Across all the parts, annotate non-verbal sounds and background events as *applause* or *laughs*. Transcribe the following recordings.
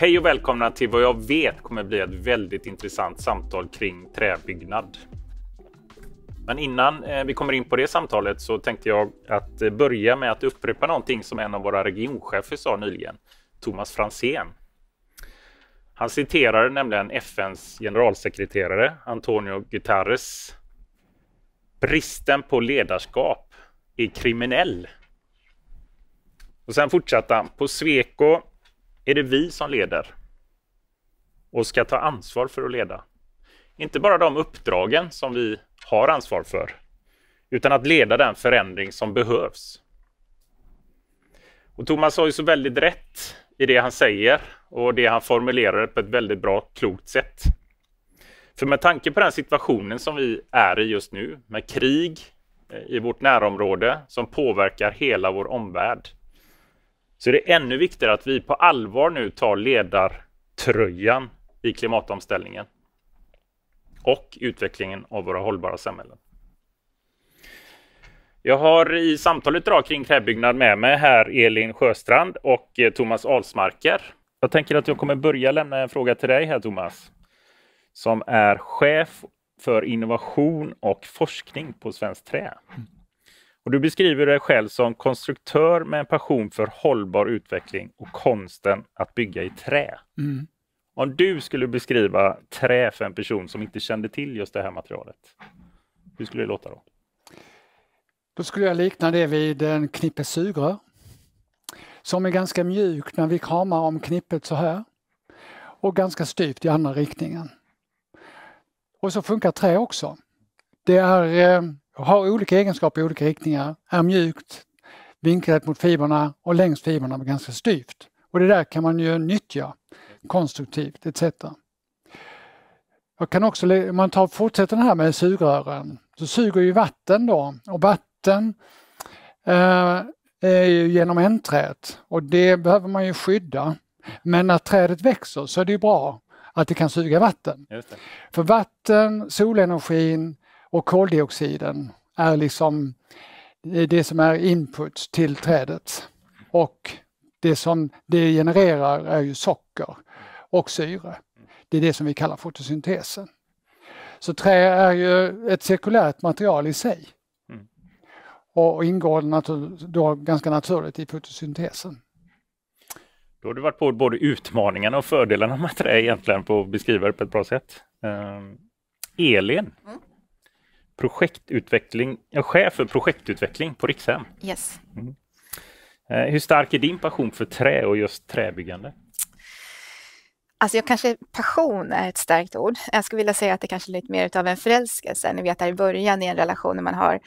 Hej och välkomna till vad jag vet kommer bli ett väldigt intressant samtal kring träbyggnad. Men innan eh, vi kommer in på det samtalet så tänkte jag att eh, börja med att upprepa någonting som en av våra regionchefer sa nyligen, Thomas Fransén. Han citerade nämligen FNs generalsekreterare Antonio Guterres. Bristen på ledarskap är kriminell. Och sen fortsatte han. På Sweco är det vi som leder och ska ta ansvar för att leda. Inte bara de uppdragen som vi har ansvar för, utan att leda den förändring som behövs. Och Thomas har ju så väldigt rätt i det han säger och det han formulerar på ett väldigt bra, klokt sätt. För med tanke på den situationen som vi är i just nu, med krig eh, i vårt närområde som påverkar hela vår omvärld, så är det ännu viktigare att vi på allvar nu tar ledartröjan i klimatomställningen och utvecklingen av våra hållbara samhällen. Jag har i samtalet idag kring träbyggnad med mig här Elin Sjöstrand och eh, Thomas Alsmarker. Jag tänker att jag kommer börja lämna en fråga till dig här Thomas, som är chef för innovation och forskning på Svenskt Trä. Och du beskriver dig själv som konstruktör med en passion för hållbar utveckling och konsten att bygga i trä. Mm. Om du skulle beskriva trä för en person som inte kände till just det här materialet, hur skulle det låta då? Då skulle jag likna det vid en knippe sugrör som är ganska mjukt när vi kramar om knippet så här och ganska styvt i andra riktningen. Och så funkar trä också. Det är eh, har olika egenskaper i olika riktningar, är mjukt, vinklat mot fibrerna och längs fibrerna var ganska styvt. Och det där kan man ju nyttja konstruktivt etc. Jag kan också, om man tar, fortsätter den här med sugrören, så suger ju vatten då och vatten eh, är ju genom ändträet och det behöver man ju skydda. Men när trädet växer så är det ju bra att det kan suga vatten. För vatten, solenergin och koldioxiden är liksom det som är input till trädet. Och det som det genererar är ju socker och syre. Det är det som vi kallar fotosyntesen. Så trä är ju ett cirkulärt material i sig mm. och ingår då ganska naturligt i fotosyntesen. Då har du varit på både utmaningarna och fördelarna med trä egentligen på att beskriva det på ett bra sätt. Um, Elin, mm projektutveckling, chef för projektutveckling på Rikshem. Yes. Mm. Eh, hur stark är din passion för trä och just träbyggande? Alltså jag kanske, passion är ett starkt ord. Jag skulle vilja säga att det kanske är lite mer utav en förälskelse. Ni vet där i början i en relation när man har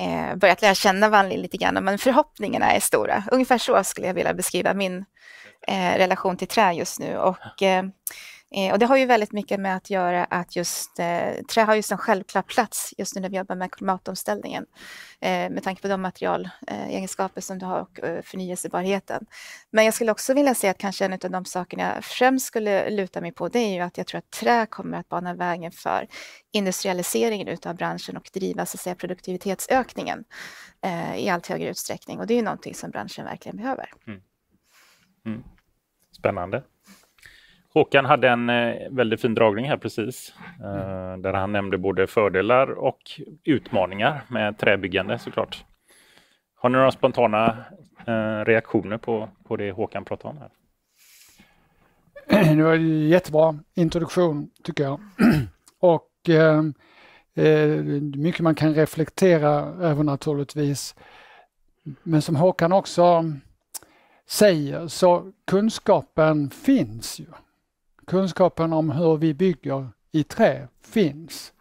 eh, börjat lära känna varandra lite grann, men förhoppningarna är stora. Ungefär så skulle jag vilja beskriva min eh, relation till trä just nu. Och, eh, Eh, och det har ju väldigt mycket med att göra att just eh, trä har ju en självklar plats just nu när vi jobbar med klimatomställningen. Eh, med tanke på de materialegenskaper eh, som du har och eh, förnyelsebarheten. Men jag skulle också vilja säga att kanske en av de sakerna jag främst skulle luta mig på det är ju att jag tror att trä kommer att bana vägen för industrialiseringen av branschen och driva så att säga, produktivitetsökningen eh, i allt högre utsträckning. Och det är ju någonting som branschen verkligen behöver. Mm. Mm. Spännande. Håkan hade en eh, väldigt fin dragning här precis, eh, där han nämnde både fördelar och utmaningar med träbyggande såklart. Har ni några spontana eh, reaktioner på, det Håkan pratade om? här? *clears throat* Det var en jättebra introduktion tycker jag. *clears throat* Och ehm, eh, mycket man kan reflektera över naturligtvis. Men som Håkan också säger så kunskapen finns ju kunskapen om hur vi bygger i trä finns.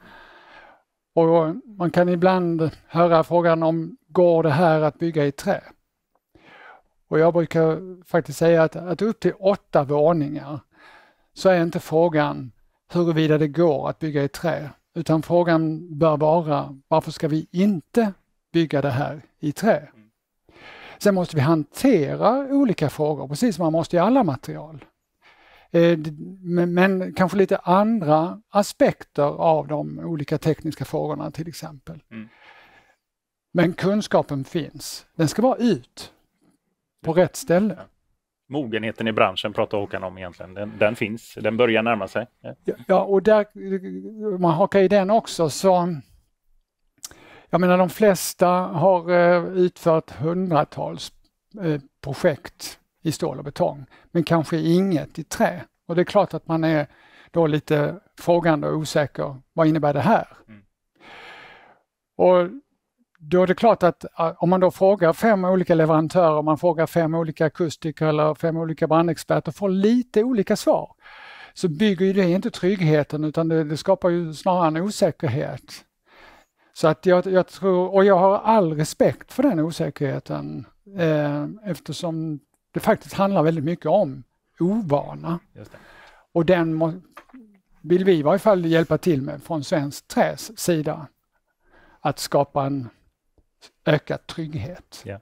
Och man kan ibland höra frågan om går det här att bygga i trä? Och jag brukar faktiskt säga att, att upp till åtta våningar så är inte frågan huruvida det går att bygga i trä, utan frågan bör vara varför ska vi inte bygga det här i trä? Mm. Sen måste vi hantera olika frågor, precis som man måste i alla material. Eh, men, kanske lite andra aspekter av de olika tekniska frågorna till exempel. Mm. Men kunskapen finns. Den ska vara ut på rätt ställe. Mogenheten i branschen pratar Håkan om egentligen. Den, den finns, den börjar närma sig. Ja, och där, om man hakar i den också så jag menar de flesta har eh, utfört hundratals eh, projekt i stål och betong, men kanske inget i trä. Och det är klart att man är då lite frågande och osäker. Vad innebär det här? Mm. Och då är det klart att om man då frågar fem olika leverantörer, om man frågar fem olika akustiker eller fem olika brandexperter, och får lite olika svar. Så bygger det inte tryggheten utan det, det skapar ju snarare en osäkerhet. Så att jag, jag, tror, och jag har all respekt för den osäkerheten eh, eftersom det faktiskt handlar väldigt mycket om ovana. Och den må, vill vi i varje fall hjälpa till med från Svensk Träs sida. Att skapa en ökad trygghet. Yeah.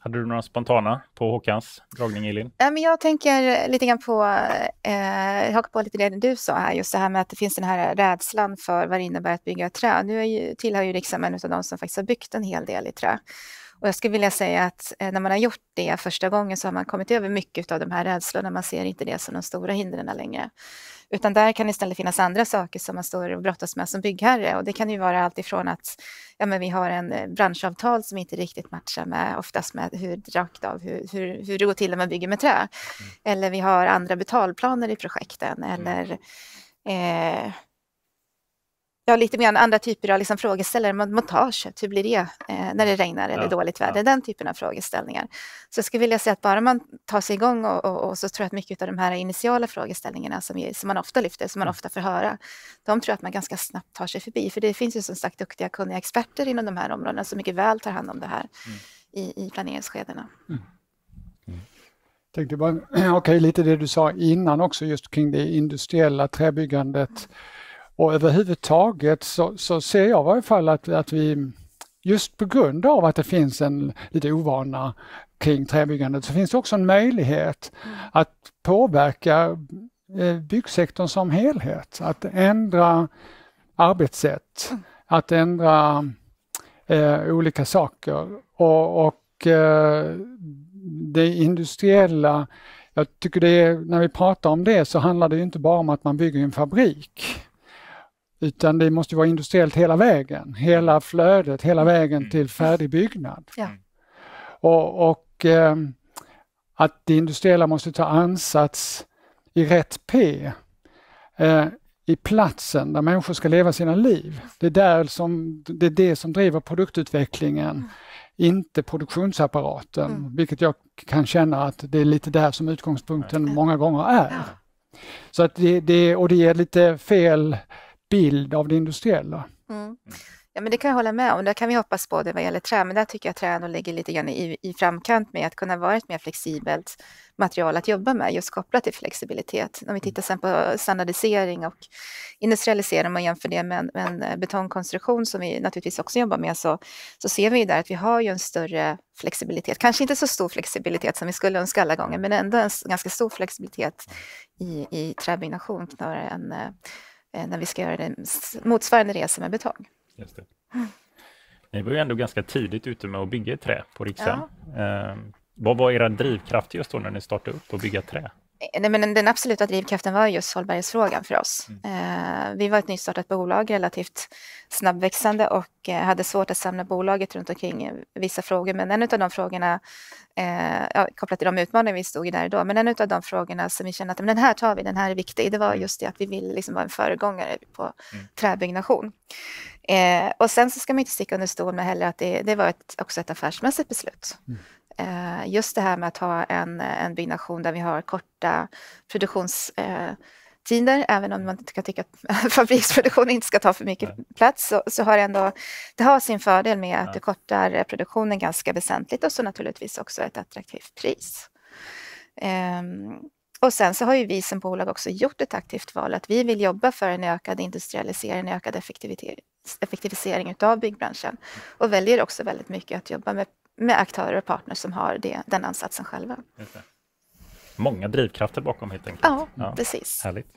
Hade du några spontana på Håkans dragning, Elin? jag tänker lite grann på, eh, haka på lite det du sa här, just det här med att det finns den här rädslan för vad det innebär att bygga trä. Nu är ju, tillhör ju liksom en av de som faktiskt har byggt en hel del i trä. Och jag skulle vilja säga att eh, när man har gjort det första gången så har man kommit över mycket av de här rädslorna. Man ser inte det som de stora hindren längre. Utan där kan det istället finnas andra saker som man står och brottas med som byggherre. Och det kan ju vara allt ifrån att ja, men vi har en eh, branschavtal som inte riktigt matchar med, oftast med hur rakt av hur, hur, hur det går till när man bygger med trä. Mm. Eller vi har andra betalplaner i projekten. Mm. Eller mm. eh, Ja, lite mer andra typer av liksom frågeställare, montaget, hur blir det eh, när det regnar eller ja, dåligt väder, ja. den typen av frågeställningar. Så jag skulle vilja säga att bara man tar sig igång och, och, och så tror jag att mycket av de här initiala frågeställningarna som, som man ofta lyfter, som man mm. ofta får höra, de tror jag att man ganska snabbt tar sig förbi, för det finns ju som sagt duktiga, kunniga experter inom de här områdena som mycket väl tar hand om det här mm. i, i planeringsskedena. Mm. mm. tänkte bara, *clears throat* okej, okay, lite det du sa innan också just kring det industriella träbyggandet mm. Och överhuvudtaget så, så ser jag i varje fall att, att vi just på grund av att det finns en lite ovana kring träbyggandet så finns det också en möjlighet mm. att påverka eh, byggsektorn som helhet, att ändra arbetssätt, mm. att ändra eh, olika saker. Och, och eh, det industriella, jag tycker det är, när vi pratar om det så handlar det inte bara om att man bygger en fabrik utan det måste vara industriellt hela vägen, hela mm. flödet, hela mm. vägen mm. till färdig byggnad. Ja. Och, och eh, att det industriella måste ta ansats i rätt P, eh, i platsen där människor ska leva sina liv. Det är, där som, det, är det som driver produktutvecklingen, mm. inte produktionsapparaten, mm. vilket jag kan känna att det är lite där som utgångspunkten mm. många gånger är. Så att det, det, och det ger lite fel bild av det industriella. Mm. mm. Ja, men det kan jag hålla med om. Det kan vi hoppas på det vad gäller trä, men där tycker jag att trä ändå ligger lite grann i, i framkant med att kunna vara ett mer flexibelt material att jobba med, just kopplat till flexibilitet. Om vi tittar sen på standardisering och industrialisering och jämför det med en, med en eh, betongkonstruktion som vi naturligtvis också jobbar med, så, så ser vi där att vi har ju en större flexibilitet. Kanske inte så stor flexibilitet som vi skulle önska alla gånger, men ändå en ganska stor flexibilitet i, i träbyggnation snarare än eh, Eh, när vi ska göra en motsvarande resa med betong. Just det. Ni var ju ändå ganska tidigt ute med att bygga trä på Rikshem. Ja. Ehm, vad var era drivkrafter just då när ni startade upp att bygga trä? Eh, nej, men den absoluta drivkraften var just hållbarhetsfrågan för oss. Mm. Eh, vi var ett nystartat bolag, relativt snabbväxande och eh, hade svårt att samla bolaget runt omkring vissa frågor. Men en av de frågorna, eh, kopplat till de utmaningar vi stod i där då, men en av de frågorna som vi kände att men den här tar vi, den här är viktig, det var mm. just det att vi vill liksom vara en föregångare på mm. träbyggnation. och sen så ska man inte sticka under stol med heller att det, det var ett, också ett affärsmässigt beslut. Mm. Eh, just det här med att ha en, en byggnation där vi har korta produktionstider, eh, även om man kan tycka att *laughs* fabriksproduktion inte ska ta för mycket Nej. plats, så, så, har det ändå, det har sin fördel med att Nej. du kortar eh, produktionen ganska väsentligt och så naturligtvis också ett attraktivt pris. Um, och sen så har ju vi som bolag också gjort ett aktivt val att vi vill jobba för en ökad industrialisering, en ökad effektivisering utav byggbranschen mm. och väljer också väldigt mycket att jobba med med aktörer och partners som har det, den ansatsen själva. Många drivkrafter bakom helt enkelt. Ja, ja, precis. Härligt.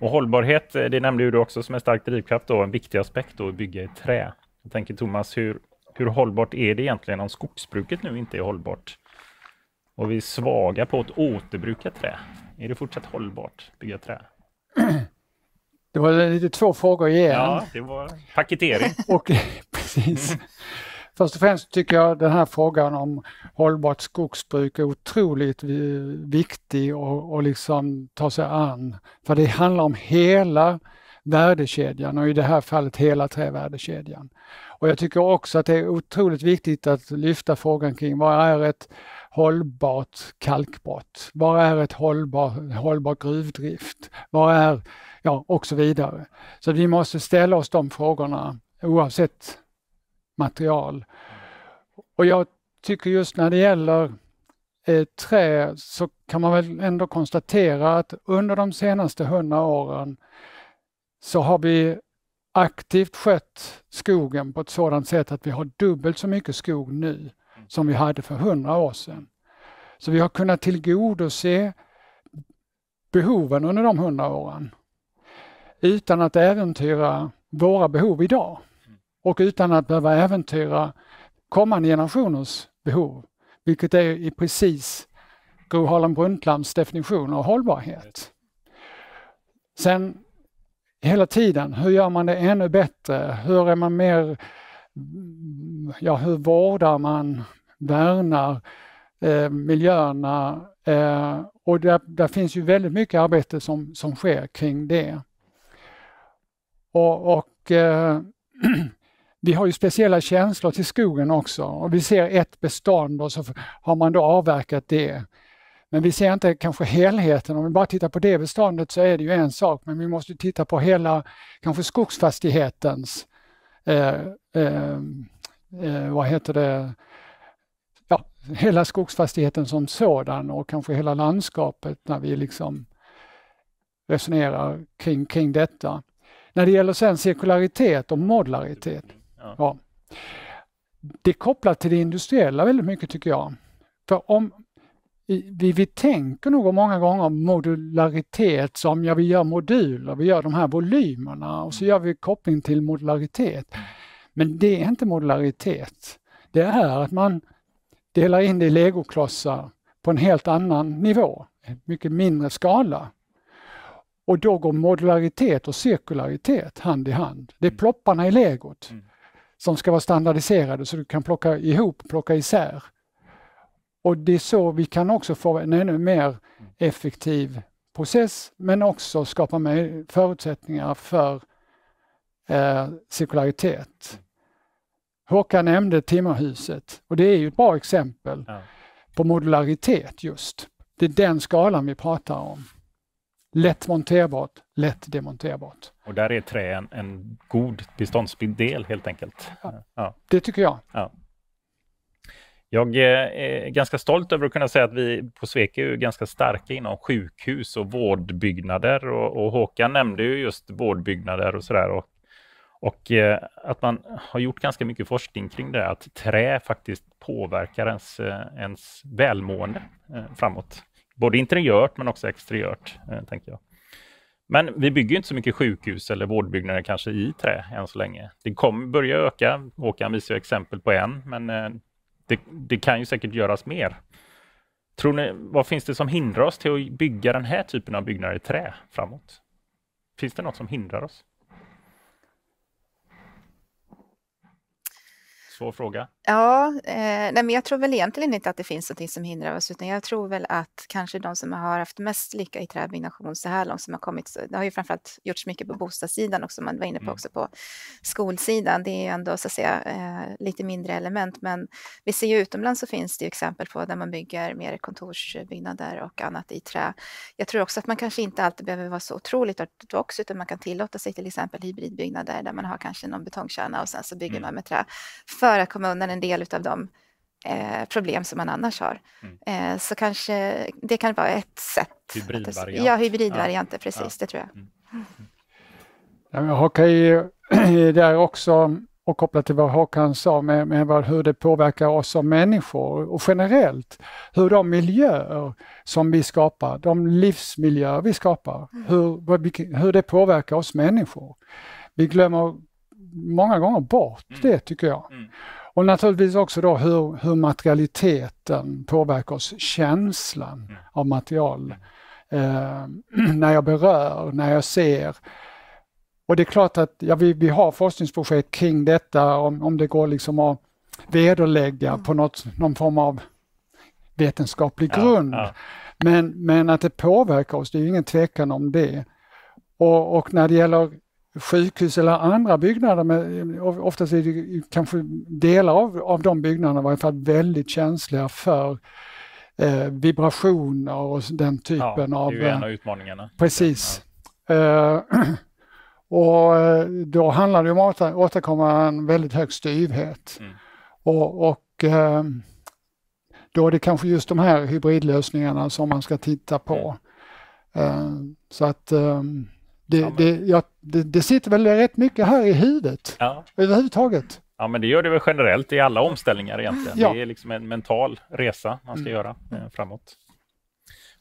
Och hållbarhet, eh, det nämnde du också som en stark drivkraft, då, en viktig aspekt då, att bygga i trä. Jag tänker Thomas, hur, hur hållbart är det egentligen om skogsbruket nu inte är hållbart? Och vi är svaga på att återbruka trä. Är det fortsatt hållbart att bygga trä? Det var lite två frågor igen. Ja, det var paketering. och, *laughs* precis. Först och främst tycker jag den här frågan om hållbart skogsbruk är otroligt viktig att liksom ta sig an. För det handlar om hela värdekedjan och i det här fallet hela trävärdekedjan. Och jag tycker också att det är otroligt viktigt att lyfta frågan kring vad är ett hållbart kalkbrott? Vad är ett hållbar, hållbar gruvdrift? Vad är, ja och så vidare. Så vi måste ställa oss de frågorna oavsett material. Och jag tycker just när det gäller eh, trä så kan man väl ändå konstatera att under de senaste hundra åren så har vi aktivt skött skogen på ett sådant sätt att vi har dubbelt så mycket skog nu som vi hade för hundra år sedan. Så vi har kunnat tillgodose behoven under de hundra åren utan att äventyra våra behov idag och utan att behöva äventyra kommande generationers behov, vilket är i precis Gro Harlem Brundtlands definition av hållbarhet. Sen hela tiden, hur gör man det ännu bättre? Hur är man mer, ja hur vårdar man, värnar eh, miljöerna? Eh, och där, där, finns ju väldigt mycket arbete som, som sker kring det. Och, och eh, *clears throat* vi har ju speciella känslor till skogen också och vi ser ett bestånd och så har man då avverkat det. Men vi ser inte kanske helheten. Om vi bara tittar på det beståndet så är det ju en sak, men vi måste titta på hela kanske skogsfastighetens eh, eh, eh, vad heter det, ja, hela skogsfastigheten som sådan och kanske hela landskapet när vi liksom resonerar kring, kring detta. När det gäller sen cirkularitet och modularitet Ja. ja. Det är kopplat till det industriella väldigt mycket tycker jag. För om vi, vi tänker nog många gånger om modularitet som ja, vi gör moduler, vi gör de här volymerna och så mm. gör vi koppling till modularitet. Men det är inte modularitet. Det är att man delar in det i legoklossar på en helt annan nivå, mycket mindre skala. Och då går modularitet och cirkularitet hand i hand. Det är mm. plopparna i legot. Mm som ska vara standardiserade så du kan plocka ihop, plocka isär. Och det är så vi kan också få en ännu mer effektiv process men också skapa mer förutsättningar för eh, cirkularitet. Håkan nämnde timmerhuset och det är ju ett bra exempel ja. på modularitet just. Det är den skalan vi pratar om. Lätt monterbart, lätt demonterbart. Och där är trä en, en god beståndsdel helt enkelt. Ja, Det tycker jag. Ja. Jag eh, är ganska stolt över att kunna säga att vi på Sveke är ganska starka inom sjukhus och vårdbyggnader. Och, och Håkan nämnde ju just vårdbyggnader och sådär. Och, och eh, att man har gjort ganska mycket forskning kring det, att trä faktiskt påverkar ens, eh, ens välmående framåt. Både interiört men också exteriört, tänker jag. Men vi bygger inte så mycket sjukhus eller vårdbyggnader kanske i trä än så länge. Det kommer börja öka. Håkan visar exempel på en, men eh, det, det, kan ju säkert göras mer. Tror ni, vad finns det som hindrar oss till att bygga den här typen av byggnader i trä framåt? Finns det något som hindrar oss? Svår fråga. Ja, eh, nej, men jag tror väl egentligen inte att det finns någonting som hindrar oss, utan jag tror väl att kanske de som har haft mest lycka i träbyggnation så här långt som har kommit, det har ju framförallt gjorts mycket på bostadssidan också, man var inne på mm. också på skolsidan, det är ju ändå så att säga eh, lite mindre element, men vi ser ju utomlands så finns det ju exempel på där man bygger mer kontorsbyggnader och annat i trä. Jag tror också att man kanske inte alltid behöver vara så otroligt ortodox, utan man kan tillåta sig till exempel hybridbyggnader där man har kanske någon betongkärna och sen så bygger mm. man med trä. För för att komma undan en del av de eh, problem som man annars har. Mm. Eh, så kanske det kan vara ett sätt. Hybridvariant. Ja, hybridvarianter, ja. precis, ja. det tror jag. Mm. mm. Jag hakar i där också och kopplat till vad Håkan sa med, med vad, hur det påverkar oss som människor och generellt hur de miljöer som vi skapar, de livsmiljöer vi skapar, mm. hur, hur det påverkar oss människor. Vi glömmer många gånger bort mm. det tycker jag. Mm. Och naturligtvis också då hur, hur materialiteten påverkar oss, känslan mm. av material. Mm. Eh, *clears throat* när jag berör, när jag ser. Och det är klart att ja, vi, vi har forskningsprojekt kring detta, om, om det går liksom att vederlägga mm. på något, någon form av vetenskaplig grund. Ja, ja. Men, men att det påverkar oss, det är ingen tvekan om det. Och, och, när det gäller sjukhus eller andra byggnader, med, eh, oftast är det kanske delar av, av de byggnaderna i fall väldigt känsliga för eh, vibrationer och den typen ja, det är ju en av eh, utmaningarna. Precis. Ja. Eh, *clears throat* och eh, då handlar det om att åstadkomma en väldigt hög styvhet. Mm. Och, och eh, då är det kanske just de här hybridlösningarna som man ska titta på. Mm. Så att det, ja, det, ja, det, det, sitter väl rätt mycket här i huvudet ja. överhuvudtaget. Ja, men det gör det väl generellt i alla omställningar egentligen. Ja. Det är liksom en mental resa man ska mm. göra eh, framåt.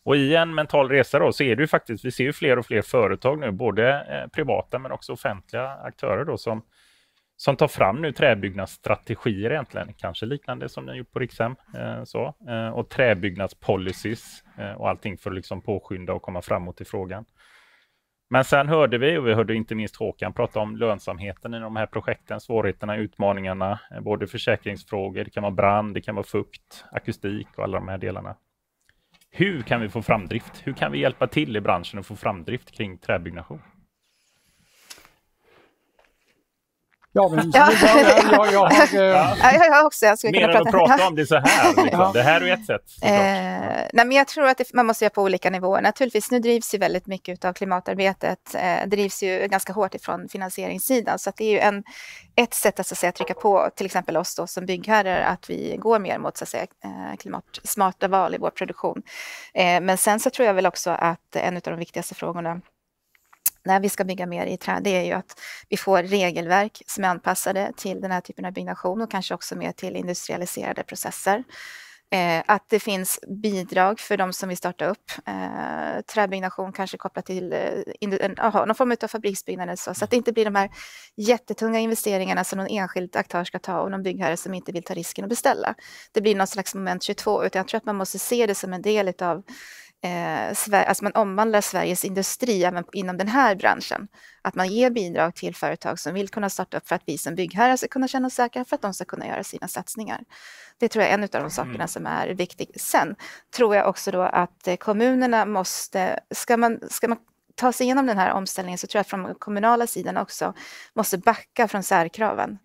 Och i en mental resa då, så är det ju faktiskt, vi ser ju fler och fler företag nu, både eh, privata men också offentliga aktörer då som, som tar fram nu träbyggnadsstrategier egentligen, kanske liknande som ni har gjort på Rikshem, eh, så, eh, och träbyggnadspolicies eh, och allting för att liksom påskynda och komma framåt i frågan. Men sen hörde vi, och vi hörde inte minst Håkan prata om lönsamheten i de här projekten, svårigheterna, utmaningarna, eh, både försäkringsfrågor, det kan vara brand, det kan vara fukt, akustik och alla de här delarna. Hur kan vi få framdrift? Hur kan vi hjälpa till i branschen att få framdrift kring träbyggnation? Ja, men ja. Jag, jag, jag, ja. jag också. Jag skulle Mer kunna än att prata om det så här. Liksom. Ja. Det här är ett sätt. Eh, nej, men jag tror att det, man måste göra på olika nivåer. Naturligtvis, nu drivs ju väldigt mycket av klimatarbetet. Eh, drivs ju ganska hårt ifrån finansieringssidan. Så det är ju en, ett sätt att, så att säga, trycka på till exempel oss då, som byggherrar att vi går mer mot så att säga, eh, klimatsmarta val i vår produktion. Eh, men sen så tror jag väl också att en av de viktigaste frågorna när vi ska bygga mer i trä, det är ju att vi får regelverk som är anpassade till den här typen av byggnation och kanske också mer till industrialiserade processer. Eh, att det finns bidrag för de som vill starta upp eh, träbyggnation, kanske kopplat till eh, aha, någon form av fabriksbyggnad eller så, så att det inte blir de här jättetunga investeringarna som någon enskild aktör ska ta och någon byggherre som inte vill ta risken att beställa. Det blir någon slags moment 22, utan jag tror att man måste se det som en del av eh, alltså man omvandlar Sveriges industri även inom den här branschen. Att man ger bidrag till företag som vill kunna starta upp för att vi som byggherrar ska kunna känna oss säkra för att de ska kunna göra sina satsningar. Det tror jag är en av de mm. sakerna som är viktig. Sen tror jag också då att eh, kommunerna måste, ska man, ska man ta sig igenom den här omställningen så tror jag att från kommunala sidan också måste backa från särkraven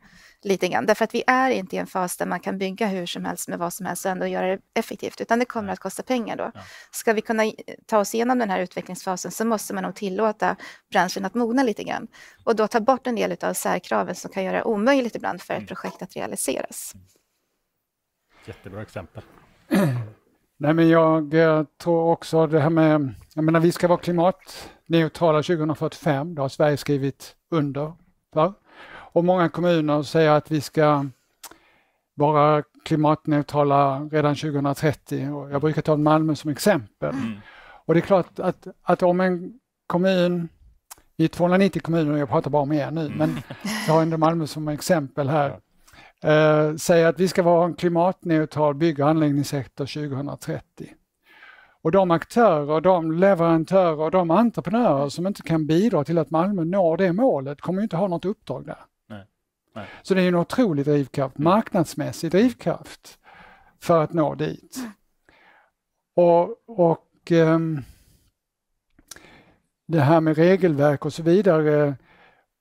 lite grann. Därför att vi är inte i en fas där man kan bygga hur som helst med vad som helst och ändå göra det effektivt, utan det kommer att kosta pengar då. Ja. Ska vi kunna ta oss igenom den här utvecklingsfasen så måste man nog tillåta branschen att mogna lite grann och då ta bort en del av särkraven som kan göra det omöjligt ibland för ett mm. projekt att realiseras. Mm. Jättebra exempel. *clears throat* Nej, men jag eh, tror också det här med, jag menar vi ska vara klimatneutrala 2045, det har Sverige skrivit under för. Och många kommuner säger att vi ska vara klimatneutrala redan 2030. Jag brukar ta Malmö som exempel. Mm. Och det är klart att, att om en kommun, i 290 kommuner, jag pratar bara om er nu, men mm. jag har ändå Malmö som exempel här, eh, säger att vi ska vara en klimatneutral bygg och anläggningssektor 2030. Och de aktörer, de leverantörer och de entreprenörer som inte kan bidra till att Malmö når det målet kommer inte ha något uppdrag där. Så det är en otrolig drivkraft, mm. marknadsmässig drivkraft för att nå dit. Och, och um, det här med regelverk och så vidare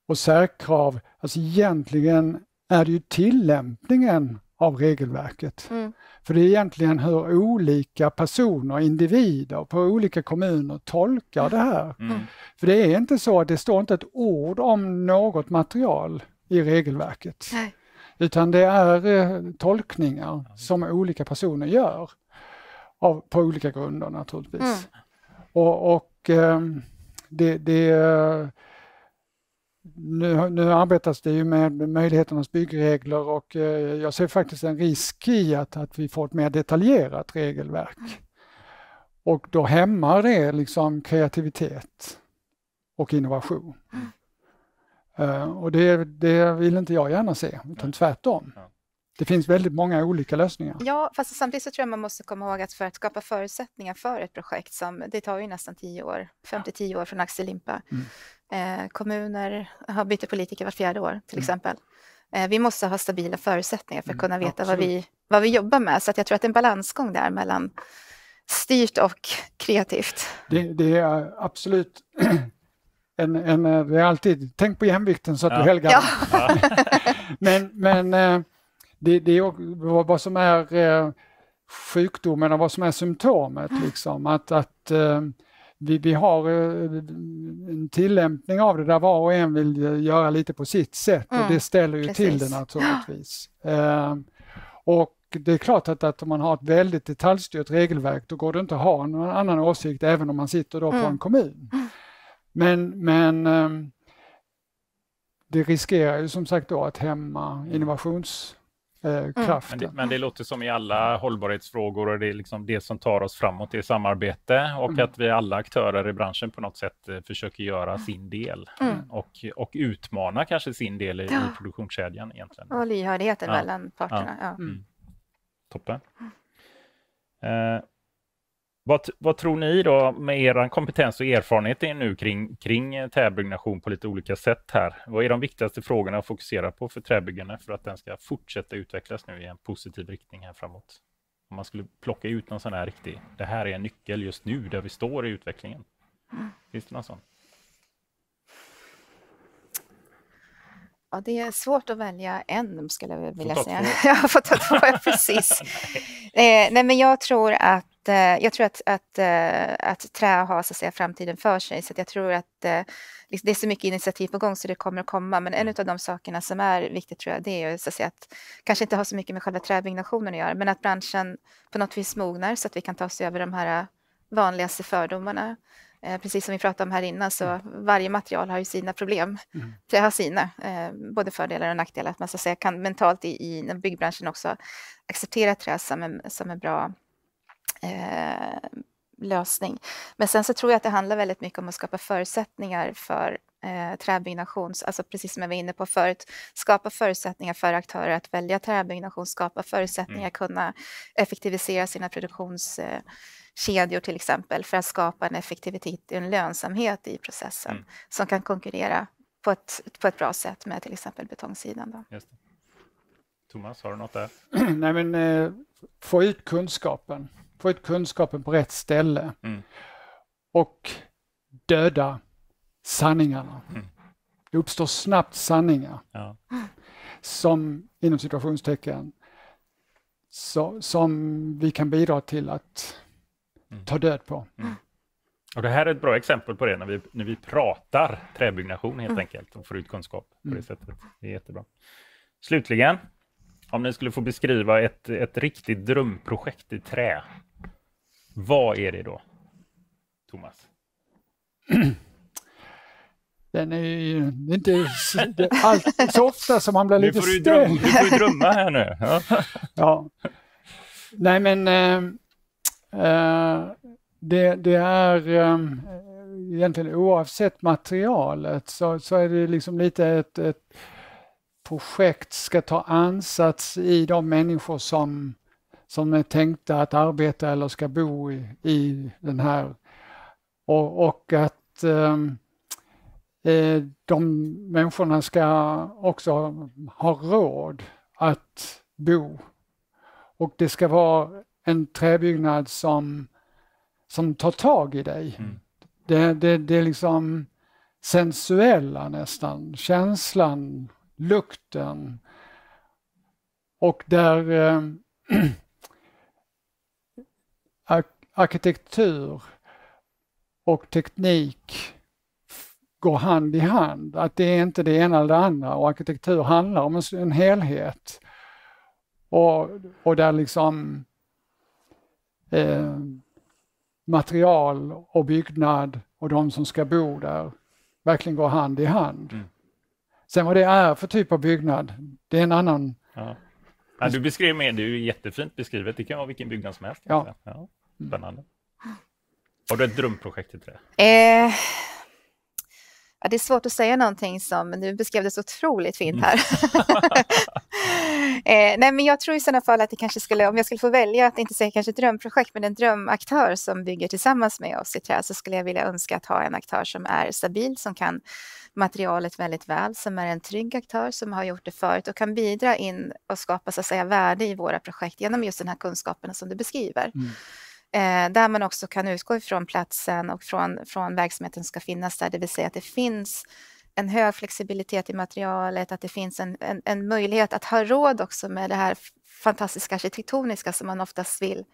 och särkrav, alltså egentligen är det ju tillämpningen av regelverket. Mm. För det är egentligen hur olika personer, individer på olika kommuner tolkar det här. Mm. mm. För det är inte så att det står inte ett ord om något material i regelverket. Nej. Utan det är eh, tolkningar som olika personer gör av, på olika grunder naturligtvis. Mm. Och, och ehm, det, det nu, nu, arbetas det ju med möjligheternas byggregler och eh, jag ser faktiskt en risk i att, att vi får ett mer detaljerat regelverk. Mm. Och då hämmar det liksom kreativitet och innovation. Mm. Eh, och det, det vill inte jag gärna se, utan tvärtom. Det finns väldigt många olika lösningar. Ja, fast samtidigt så tror jag man måste komma ihåg att för att skapa förutsättningar för ett projekt som, det tar ju nästan 10 år, 5 till 10 år från Axel Limpa. Mm. Eh, kommuner har byter politiker vart fjärde år till mm. exempel. Eh, vi måste ha stabila förutsättningar för att mm, kunna veta vad vi, vad vi jobbar med. Så jag tror att det är en balansgång där mellan styrt och kreativt. Det, det är absolut *clears throat* en, en, det eh, är alltid, tänk på jämvikten så att ja. du helgar ja. *laughs* men men eh, det, det är vad som är eh, sjukdomen och vad som är symptomet. Liksom. Att, att vi, vi har en tillämpning av det där var och en vill göra lite på sitt sätt mm. och det mm. ställer ju Precis. till det naturligtvis. Och det är klart att, att om man har ett väldigt detaljstyrt regelverk då går det inte att ha någon annan åsikt även om man sitter då mm. på en kommun. Mm. Men, men ehm, det riskerar ju som sagt då att hämma mm. innovationskraften. Eh, mm. Men, det, men, det, låter som i alla hållbarhetsfrågor och det är liksom det som tar oss framåt, i samarbete och mm. att vi alla aktörer i branschen på något sätt eh, försöker göra mm. sin del mm. och, och utmana kanske sin del i, i produktionskedjan egentligen. Och lyhördheten ja. mellan parterna. Ja. Mm. Toppen. Eh, vad, vad tror ni då med er kompetens och erfarenhet är nu kring, kring eh, träbyggnation på lite olika sätt här? Vad är de viktigaste frågorna att fokusera på för träbyggarna för att den ska fortsätta utvecklas nu i en positiv riktning här framåt? Om man skulle plocka ut någon sån här riktig, det här är en nyckel just nu där vi står i utvecklingen. Mm. Finns det någon sån? Ja, det är svårt att välja en, skulle jag vilja säga. Jag har fått ta två, precis. *laughs* eh, nej, men jag tror att att eh, jag tror att, att, eh, att trä har så att säga, framtiden för sig, så jag tror att eh, liksom, det är så mycket initiativ på gång så det kommer att komma. Men en mm. av de sakerna som är viktigt tror jag, det är så att, säga, att kanske inte ha så mycket med själva träbyggnationen att göra, men att branschen på något vis mognar så att vi kan ta oss över de här vanligaste fördomarna. Precis som vi pratade om här innan, så mm. varje material har ju sina problem. Mm. Det har sina, både fördelar och nackdelar. Att man så att säga, kan mentalt i, i byggbranschen också acceptera trä som en, som en bra Eh, lösning. Men sen så tror jag att det handlar väldigt mycket om att skapa förutsättningar för eh, träbyggnation, alltså precis som jag var inne på förut, skapa förutsättningar för aktörer att välja träbyggnation, skapa förutsättningar mm. kunna effektivisera sina produktionskedjor eh, till exempel för att skapa en effektivitet och en lönsamhet i processen mm. som kan konkurrera på ett, på ett bra sätt med till exempel betongsidan. Då. Thomas, har du något där? *clears throat* Nej, men eh, få ut kunskapen få ut kunskapen på rätt ställe mm. och döda sanningarna. Mm. Det uppstår snabbt sanningar ja. som inom situationstecken så, som vi kan bidra till att mm. ta död på. Mm. Och Det här är ett bra exempel på det, när vi, när vi pratar träbyggnation helt mm. enkelt och får ut kunskap på det mm. sättet. Det är jättebra. Slutligen, om ni skulle få beskriva ett, ett riktigt drömprojekt i trä, vad är det då, Thomas? *clears throat* Den är ju inte allt, så ofta som man blir lite stel. Dröm, du får ju drömma här nu. *laughs* Ja. ja. Nej men äh, det, det, är äh, egentligen oavsett materialet så, så är det liksom lite ett, ett projekt ska ta ansats i de människor som som är tänkta att arbeta eller ska bo i, i den här. Och, och att ehm, eh, de människorna ska också ha råd att bo. Och det ska vara en träbyggnad som, som tar tag i dig. Mm. Det, det, det är liksom sensuella nästan, känslan, lukten. Och där eh, *clears throat* arkitektur och teknik går hand i hand. Att det är inte det ena eller det andra och arkitektur handlar om en, helhet. Och, och där liksom eh, material och byggnad och de som ska bo där verkligen går hand i hand. Mm. Sen vad det är för typ av byggnad, det är en annan... Ja. Ja, du beskrev med, det är ju jättefint beskrivet, det kan vara vilken byggnad som helst. Ja. ja. Spännande. Har du ett drömprojekt i trä? Eh, ja, det är svårt att säga någonting som, Du beskrev det så otroligt fint mm. här. *laughs* eh, nej, men jag tror i sådana fall att det kanske skulle, om jag skulle få välja att inte säga kanske drömprojekt, men en drömaktör som bygger tillsammans med oss i trä, så skulle jag vilja önska att ha en aktör som är stabil, som kan materialet väldigt väl, som är en trygg aktör som har gjort det förut och kan bidra in och skapa så att säga, värde i våra projekt genom just den här kunskapen som du beskriver. Mm eh, där man också kan utgå ifrån platsen och från, från verksamheten som ska finnas där, det vill säga att det finns en hög flexibilitet i materialet, att det finns en, en, en möjlighet att ha råd också med det här fantastiska arkitektoniska som man oftast vill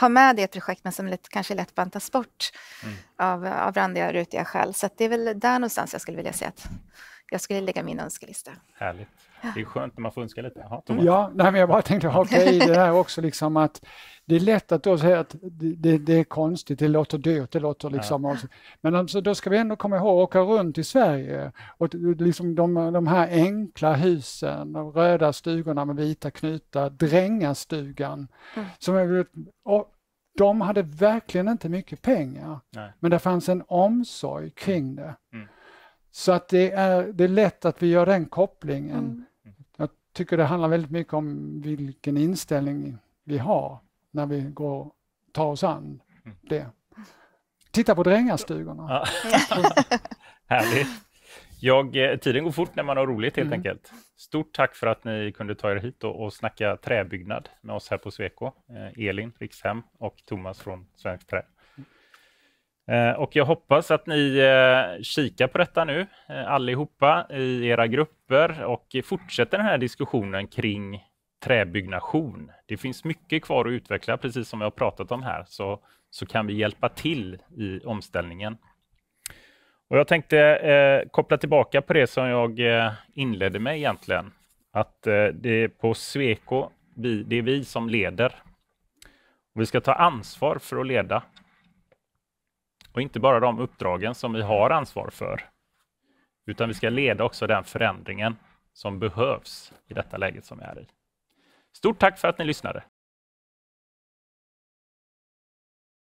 ha med i ett projekt men som lätt, kanske lätt bantas bort mm. av, av randiga, rutiga skäl. Så det är väl där någonstans jag skulle vilja se att jag skulle lägga min önskelista. Härligt. Det är skönt när man får önska lite. Aha, ja, nej, men jag bara tänkte haka i det här också, liksom att det är lätt att då säga att det, det, det är konstigt, det låter dyrt, det låter liksom... Ja. Men alltså, då ska vi ändå komma ihåg att åka runt i Sverige och liksom de, de här enkla husen, de röda stugorna med vita knutar, drängastugan, mm. som och, de hade verkligen inte mycket pengar, nej. men det fanns en omsorg kring det. Mm. Så att det är, det är lätt att vi gör den kopplingen. Mm. Jag tycker det handlar väldigt mycket om vilken inställning vi har när vi går, tar oss an mm. det. Titta på drängastugorna. *laughs* Härligt. Jag, eh, tiden går fort när man har roligt helt mm. enkelt. Stort tack för att ni kunde ta er hit och, och snacka träbyggnad med oss här på Sweco. Eh, Elin Rikshem och Thomas från Svenskt Trä. Eh, och jag hoppas att ni eh, kikar på detta nu eh, allihopa i era grupper och fortsätter den här diskussionen kring träbyggnation. Det finns mycket kvar att utveckla, precis som vi har pratat om här, så, så kan vi hjälpa till i omställningen. Och jag tänkte eh, koppla tillbaka på det som jag eh, inledde med egentligen, att eh, det på Sweco, vi, det är vi som leder. Och vi ska ta ansvar för att leda och inte bara de uppdragen som vi har ansvar för, utan vi ska leda också den förändringen som behövs i detta läget som vi är i. Stort tack för att ni lyssnade.